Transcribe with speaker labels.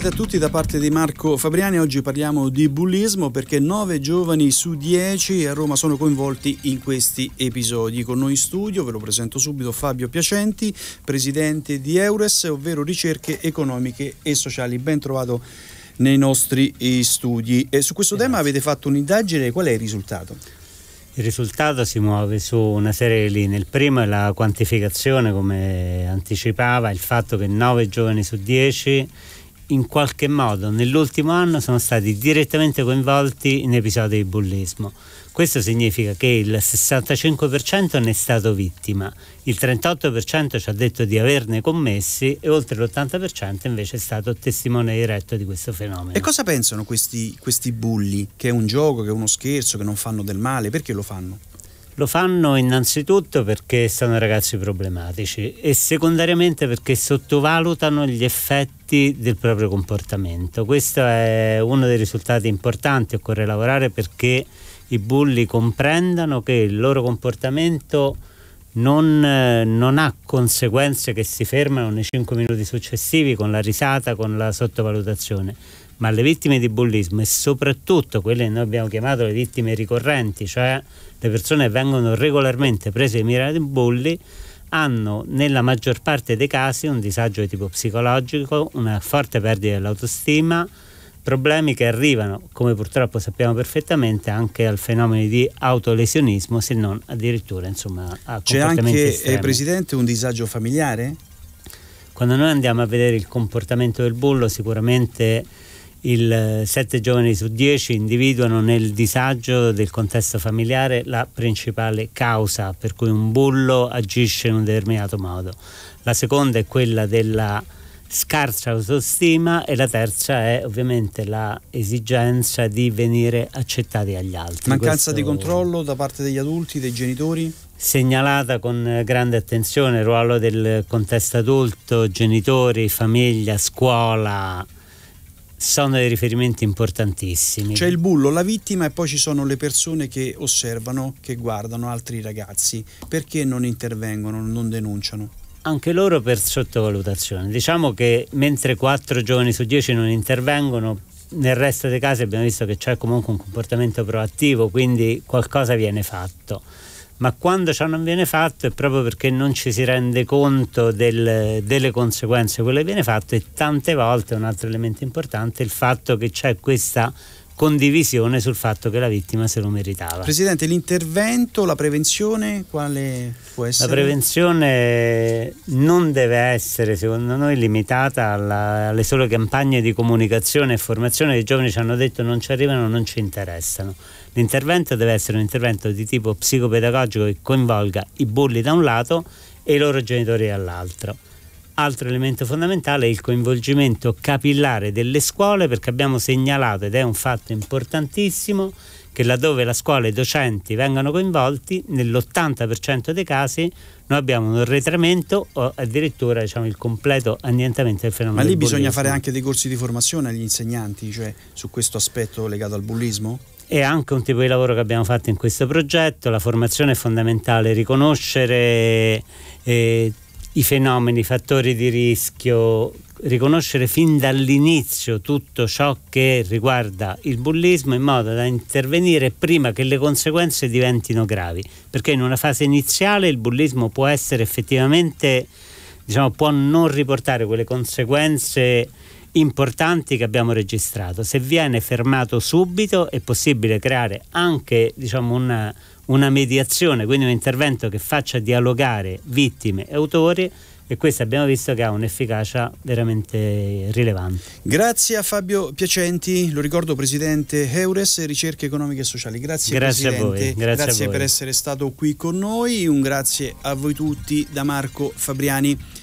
Speaker 1: Bentrovati a tutti da parte di Marco Fabriani. Oggi parliamo di bullismo perché 9 giovani su 10 a Roma sono coinvolti in questi episodi. Con noi in studio, ve lo presento subito, Fabio Piacenti, presidente di Eures, ovvero ricerche economiche e sociali. Bentrovato nei nostri eh, studi. E su questo tema avete fatto un'indagine, qual è il risultato?
Speaker 2: Il risultato si muove su una serie di linee. Il primo è la quantificazione, come anticipava, il fatto che 9 giovani su 10 in qualche modo nell'ultimo anno sono stati direttamente coinvolti in episodi di bullismo. Questo significa che il 65% ne è stato vittima, il 38% ci ha detto di averne commessi e oltre l'80% invece è stato testimone diretto di questo fenomeno. E cosa pensano questi, questi bulli? Che è un gioco, che è uno scherzo, che non fanno del male? Perché lo fanno? Lo fanno innanzitutto perché sono ragazzi problematici e secondariamente perché sottovalutano gli effetti del proprio comportamento. Questo è uno dei risultati importanti, occorre lavorare perché i bulli comprendano che il loro comportamento non, non, ha conseguenze che si fermano nei 5 minuti successivi con la risata, con la sottovalutazione, ma le vittime di bullismo e soprattutto quelle che noi abbiamo chiamato le vittime ricorrenti, cioè le persone che vengono regolarmente prese di mira di bulli, hanno nella maggior parte dei casi un disagio di tipo psicologico, una forte perdita dell'autostima, problemi che arrivano, come purtroppo sappiamo perfettamente, anche al fenomeno di autolesionismo, se non addirittura insomma, a C'è anche, eh, estremi. Presidente, un disagio familiare? Quando noi andiamo a vedere il comportamento del bullo, sicuramente il 7 eh, giovani su 10 individuano nel disagio del contesto familiare la principale causa per cui un bullo agisce in un determinato modo. La seconda è quella della scarsa autostima e la terza è ovviamente l'esigenza di venire accettati agli altri. Mancanza Questo... di
Speaker 1: controllo da parte degli adulti, dei
Speaker 2: genitori? Segnalata con grande attenzione il ruolo del contesto adulto, genitori, famiglia, scuola, sono dei riferimenti importantissimi. C'è il
Speaker 1: bullo, la vittima e poi ci sono le persone che osservano, che guardano altri ragazzi. Perché non intervengono, non denunciano?
Speaker 2: Anche loro per sottovalutazione. Diciamo che mentre 4 giovani su 10 non intervengono, nel resto dei casi abbiamo visto che c'è comunque un comportamento proattivo, quindi qualcosa viene fatto ma quando ciò non viene fatto è proprio perché non ci si rende conto del, delle conseguenze quello che viene fatto e tante volte un altro elemento importante è il fatto che c'è questa condivisione sul fatto che la vittima se lo meritava.
Speaker 1: Presidente, l'intervento, la prevenzione, quale può essere? La
Speaker 2: prevenzione non deve essere, secondo noi, limitata alla, alle sole campagne di comunicazione e formazione che i giovani ci hanno detto non ci arrivano, non ci interessano. L'intervento deve essere un intervento di tipo psicopedagogico che coinvolga i bulli da un lato e i loro genitori dall'altro. Altro elemento fondamentale è il coinvolgimento capillare delle scuole perché abbiamo segnalato, ed è un fatto importantissimo, che laddove la scuola e i docenti vengano coinvolti, nell'80% dei casi noi abbiamo un arretramento o addirittura diciamo, il completo annientamento del fenomeno. Ma lì bisogna fare anche
Speaker 1: dei corsi di formazione agli insegnanti, cioè su questo aspetto legato al bullismo?
Speaker 2: È anche un tipo di lavoro che abbiamo fatto in questo progetto, la formazione è fondamentale, riconoscere... Eh, i fenomeni, i fattori di rischio, riconoscere fin dall'inizio tutto ciò che riguarda il bullismo in modo da intervenire prima che le conseguenze diventino gravi, perché in una fase iniziale il bullismo può essere effettivamente, diciamo, può non riportare quelle conseguenze importanti che abbiamo registrato. Se viene fermato subito è possibile creare anche diciamo, una, una mediazione, quindi un intervento che faccia dialogare vittime e autori e questo abbiamo visto che ha un'efficacia veramente rilevante. Grazie
Speaker 1: a Fabio Piacenti, lo ricordo Presidente Eures, Ricerche Economiche e Sociali. Grazie, grazie Presidente, a voi, grazie, grazie a per essere stato qui con noi, un grazie a voi tutti da Marco Fabriani.